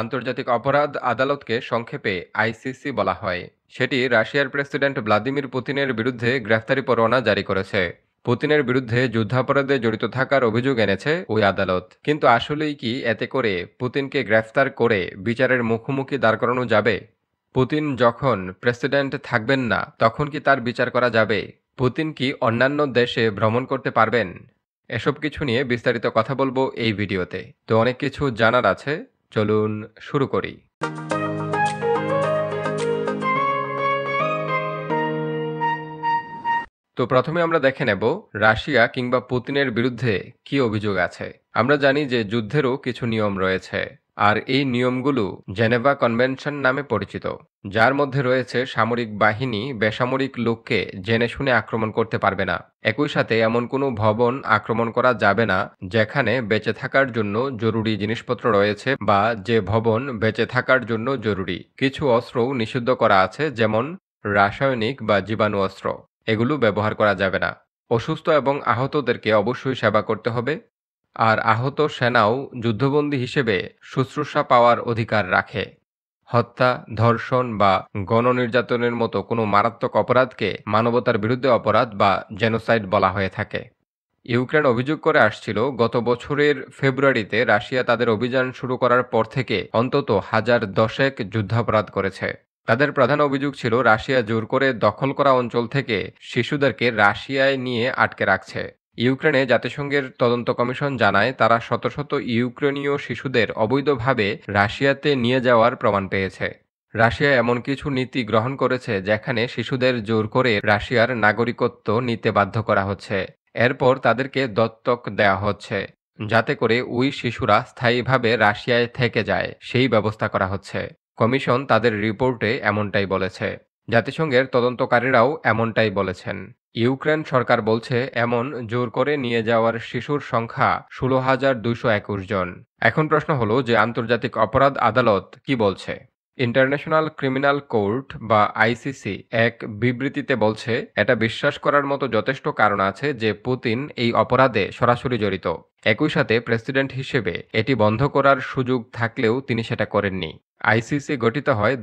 আন্তর্জাতিক অপরাধ আদালতকে সংক্ষেপে আইসিসি বলা হয় সেটি রাশিয়ার প্রেসিডেন্ট ভ্লাদিমির পুতিনের বিরুদ্ধে গ্রেফতারি পরোয়ানা জারি করেছে পুতিনের বিরুদ্ধে যুদ্ধাপরাধে জড়িত থাকার অভিযোগ এনেছে ওই আদালত কিন্তু আসলেই কি এতে করে পুতিনকে গ্রেফতার করে বিচারের মুখোমুখি দাঁড় করানো যাবে পুতিন যখন প্রেসিডেন্ট থাকবেন না তখন কি তার বিচার করা যাবে পুতিন কি অন্যান্য দেশে ভ্রমণ করতে পারবেন এসব কিছু নিয়ে বিস্তারিত কথা বলবো এই ভিডিওতে তো অনেক কিছু জানার আছে চলুন শুরু করি তো প্রথমে আমরা দেখে নেব রাশিয়া কিংবা পুতিনের বিরুদ্ধে কি অভিযোগ আছে আমরা জানি যে যুদ্ধেরও কিছু নিয়ম রয়েছে আর এই নিয়মগুলো জেনেভা কনভেনশন নামে পরিচিত যার মধ্যে রয়েছে সামরিক বাহিনী বেসামরিক লোককে জেনে শুনে আক্রমণ করতে পারবে না একই সাথে এমন কোনো ভবন আক্রমণ করা যাবে না যেখানে বেঁচে থাকার জন্য জরুরি জিনিসপত্র রয়েছে বা যে ভবন বেঁচে থাকার জন্য জরুরি কিছু অস্ত্রও নিষিদ্ধ করা আছে যেমন রাসায়নিক বা জীবাণু অস্ত্র এগুলো ব্যবহার করা যাবে না অসুস্থ এবং আহতদেরকে অবশ্যই সেবা করতে হবে আর আহত সেনাও যুদ্ধবন্দী হিসেবে শুশ্রূষা পাওয়ার অধিকার রাখে হত্যা ধর্ষণ বা গণনির্যাতনের মতো কোনো মারাত্মক অপরাধকে মানবতার বিরুদ্ধে অপরাধ বা জেনোসাইড বলা হয়ে থাকে ইউক্রেন অভিযোগ করে আসছিল গত বছরের ফেব্রুয়ারিতে রাশিয়া তাদের অভিযান শুরু করার পর থেকে অন্তত হাজার দশেক যুদ্ধাপরাধ করেছে তাদের প্রধান অভিযোগ ছিল রাশিয়া জোর করে দখল করা অঞ্চল থেকে শিশুদেরকে রাশিয়ায় নিয়ে আটকে রাখছে ইউক্রেনে জাতিসংঘের তদন্ত কমিশন জানায় তারা শত শত ইউক্রেনীয় শিশুদের অবৈধভাবে রাশিয়াতে নিয়ে যাওয়ার প্রমাণ পেয়েছে রাশিয়া এমন কিছু নীতি গ্রহণ করেছে যেখানে শিশুদের জোর করে রাশিয়ার নাগরিকত্ব নিতে বাধ্য করা হচ্ছে এরপর তাদেরকে দত্তক দেওয়া হচ্ছে যাতে করে ওই শিশুরা স্থায়ীভাবে রাশিয়ায় থেকে যায় সেই ব্যবস্থা করা হচ্ছে কমিশন তাদের রিপোর্টে এমনটাই বলেছে জাতিসংঘের তদন্তকারীরাও এমনটাই বলেছেন ইউক্রেন সরকার বলছে এমন জোর করে নিয়ে যাওয়ার শিশুর সংখ্যা ষোলো হাজার দুইশো একুশ জন এখন প্রশ্ন হলো যে আন্তর্জাতিক অপরাধ আদালত কি বলছে ইন্টারন্যাশনাল ক্রিমিনাল কোর্ট বা আইসিসি এক বিবৃতিতে বলছে এটা বিশ্বাস করার মতো যথেষ্ট কারণ আছে যে পুতিন এই অপরাধে সরাসরি জড়িত একই সাথে প্রেসিডেন্ট হিসেবে এটি বন্ধ করার সুযোগ থাকলেও তিনি সেটা করেননি আইসিসি গঠিত হয়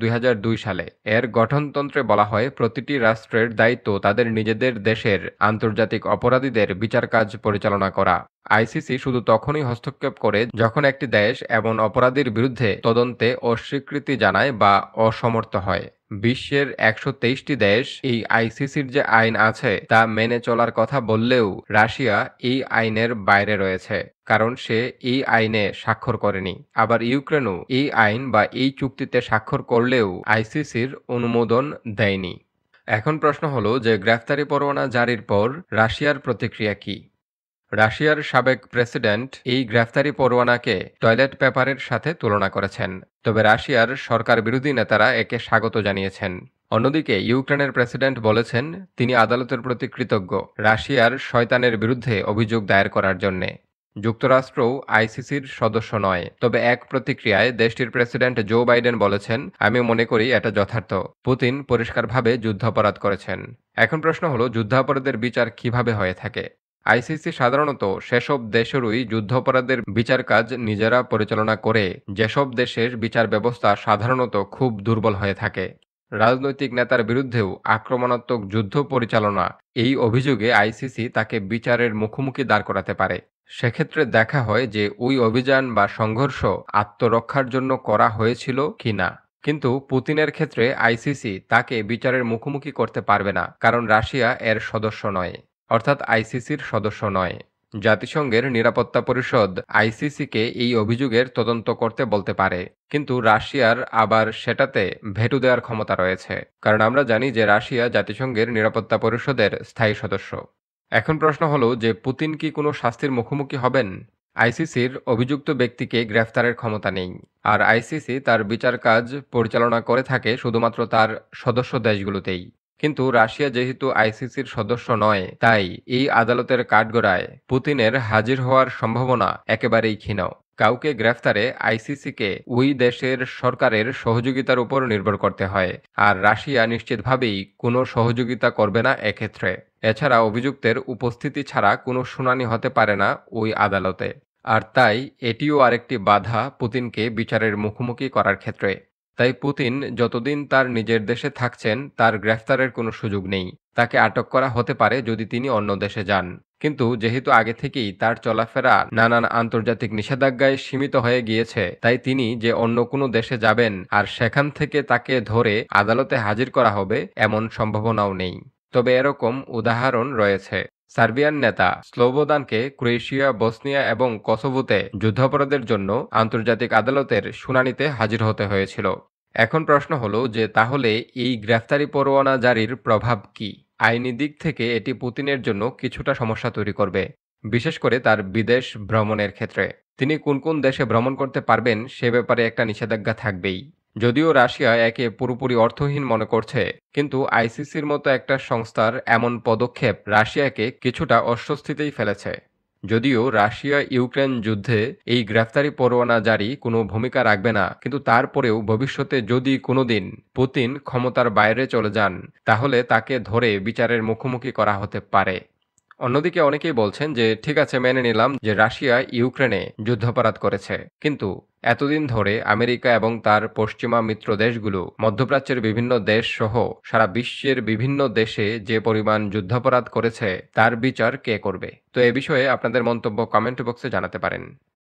দুই সালে এর গঠনতন্ত্রে বলা হয় প্রতিটি রাষ্ট্রের দায়িত্ব তাদের নিজেদের দেশের আন্তর্জাতিক অপরাধীদের বিচার কাজ পরিচালনা করা আইসিসি শুধু তখনই হস্তক্ষেপ করে যখন একটি দেশ এমন অপরাধীর বিরুদ্ধে তদন্তে অস্বীকৃতি জানায় বা অসমর্থ হয় বিশ্বের একশো তেইশটি দেশ এই আইসিসির যে আইন আছে তা মেনে চলার কথা বললেও রাশিয়া এই আইনের বাইরে রয়েছে কারণ সে এই আইনে স্বাক্ষর করেনি আবার ইউক্রেনও এই আইন বা এই চুক্তিতে স্বাক্ষর করলেও আইসিসির অনুমোদন দেয়নি এখন প্রশ্ন হলো যে গ্রেফতারি পরোয়ানা জারির পর রাশিয়ার প্রতিক্রিয়া কী রাশিয়ার সাবেক প্রেসিডেন্ট এই গ্রেফতারি পরোয়ানাকে টয়লেট পেপারের সাথে তুলনা করেছেন তবে রাশিয়ার সরকার বিরোধী নেতারা একে স্বাগত জানিয়েছেন অন্যদিকে ইউক্রেনের প্রেসিডেন্ট বলেছেন তিনি আদালতের প্রতি কৃতজ্ঞ রাশিয়ার শয়তানের বিরুদ্ধে অভিযোগ দায়ের করার জন্যে যুক্তরাষ্ট্রও আইসিসির সদস্য নয় তবে এক প্রতিক্রিয়ায় দেশটির প্রেসিডেন্ট জো বাইডেন বলেছেন আমি মনে করি এটা যথার্থ পুতিন পরিষ্কারভাবে যুদ্ধাপরাধ করেছেন এখন প্রশ্ন হলো যুদ্ধাপরাধের বিচার কিভাবে হয়ে থাকে আইসিসি সাধারণত সেসব দেশেরই যুদ্ধাপরাধের বিচার কাজ নিজেরা পরিচালনা করে যেসব দেশের বিচার ব্যবস্থা সাধারণত খুব দুর্বল হয়ে থাকে রাজনৈতিক নেতার বিরুদ্ধেও আক্রমণাত্মক যুদ্ধ পরিচালনা এই অভিযোগে আইসিসি তাকে বিচারের মুখোমুখি দাঁড় করাতে পারে সেক্ষেত্রে দেখা হয় যে ওই অভিযান বা সংঘর্ষ আত্মরক্ষার জন্য করা হয়েছিল কি না কিন্তু পুতিনের ক্ষেত্রে আইসিসি তাকে বিচারের মুখোমুখি করতে পারবে না কারণ রাশিয়া এর সদস্য নয় অর্থাৎ আইসিসির সদস্য নয় জাতিসংঘের নিরাপত্তা পরিষদ আইসিসিকে এই অভিযোগের তদন্ত করতে বলতে পারে কিন্তু রাশিয়ার আবার সেটাতে ভেটু দেওয়ার ক্ষমতা রয়েছে কারণ আমরা জানি যে রাশিয়া জাতিসংঘের নিরাপত্তা পরিষদের স্থায়ী সদস্য এখন প্রশ্ন হলো যে পুতিন কি কোনো শাস্তির মুখোমুখি হবেন আইসিসির অভিযুক্ত ব্যক্তিকে গ্রেফতারের ক্ষমতা নেই আর আইসিসি তার বিচার কাজ পরিচালনা করে থাকে শুধুমাত্র তার সদস্য দেশগুলোতেই কিন্তু রাশিয়া যেহেতু আইসিসির সদস্য নয় তাই এই আদালতের কাঠগড়ায় পুতিনের হাজির হওয়ার সম্ভাবনা একেবারেই ক্ষীণ কাউকে গ্রেফতারে আইসিসিকে ওই দেশের সরকারের সহযোগিতার উপর নির্ভর করতে হয় আর রাশিয়া নিশ্চিতভাবেই কোনো সহযোগিতা করবে না এক্ষেত্রে এছাড়া অভিযুক্তের উপস্থিতি ছাড়া কোনো শুনানি হতে পারে না ওই আদালতে আর তাই এটিও আরেকটি বাধা পুতিনকে বিচারের মুখোমুখি করার ক্ষেত্রে তাই পুতিন যতদিন তার নিজের দেশে থাকছেন তার গ্রেফতারের কোনো সুযোগ নেই তাকে আটক করা হতে পারে যদি তিনি অন্য দেশে যান কিন্তু যেহেতু আগে থেকেই তার চলাফেরা নানান আন্তর্জাতিক নিষেধাজ্ঞায় সীমিত হয়ে গিয়েছে তাই তিনি যে অন্য কোনো দেশে যাবেন আর সেখান থেকে তাকে ধরে আদালতে হাজির করা হবে এমন সম্ভাবনাও নেই তবে এরকম উদাহরণ রয়েছে সার্বিয়ান নেতা স্লোবোদানকে ক্রোয়েশিয়া বসনিয়া এবং কসোভোতে যুদ্ধাপরাধের জন্য আন্তর্জাতিক আদালতের শুনানিতে হাজির হতে হয়েছিল এখন প্রশ্ন হল যে তাহলে এই গ্রেফতারি পরোয়ানা জারির প্রভাব কি আইনি দিক থেকে এটি পুতিনের জন্য কিছুটা সমস্যা তৈরি করবে বিশেষ করে তার বিদেশ ভ্রমণের ক্ষেত্রে তিনি কোন কোন দেশে ভ্রমণ করতে পারবেন সে ব্যাপারে একটা নিষেধাজ্ঞা থাকবেই যদিও রাশিয়া একে পুরোপুরি অর্থহীন মনে করছে কিন্তু আইসিসির মতো একটা সংস্থার এমন পদক্ষেপ রাশিয়াকে কিছুটা অস্বস্তিতেই ফেলেছে যদিও রাশিয়া ইউক্রেন যুদ্ধে এই গ্রেফতারি পরোয়ানা জারি কোনো ভূমিকা রাখবে না কিন্তু তারপরেও ভবিষ্যতে যদি কোনোদিন পুতিন ক্ষমতার বাইরে চলে যান তাহলে তাকে ধরে বিচারের মুখোমুখি করা হতে পারে অন্যদিকে অনেকেই বলছেন যে ঠিক আছে মেনে নিলাম যে রাশিয়া ইউক্রেনে যুদ্ধাপরাধ করেছে কিন্তু এতদিন ধরে আমেরিকা এবং তার পশ্চিমা মিত্র দেশগুলো মধ্যপ্রাচ্যের বিভিন্ন দেশ সহ সারা বিশ্বের বিভিন্ন দেশে যে পরিমাণ যুদ্ধাপরাধ করেছে তার বিচার কে করবে তো এ বিষয়ে আপনাদের মন্তব্য কমেন্ট বক্সে জানাতে পারেন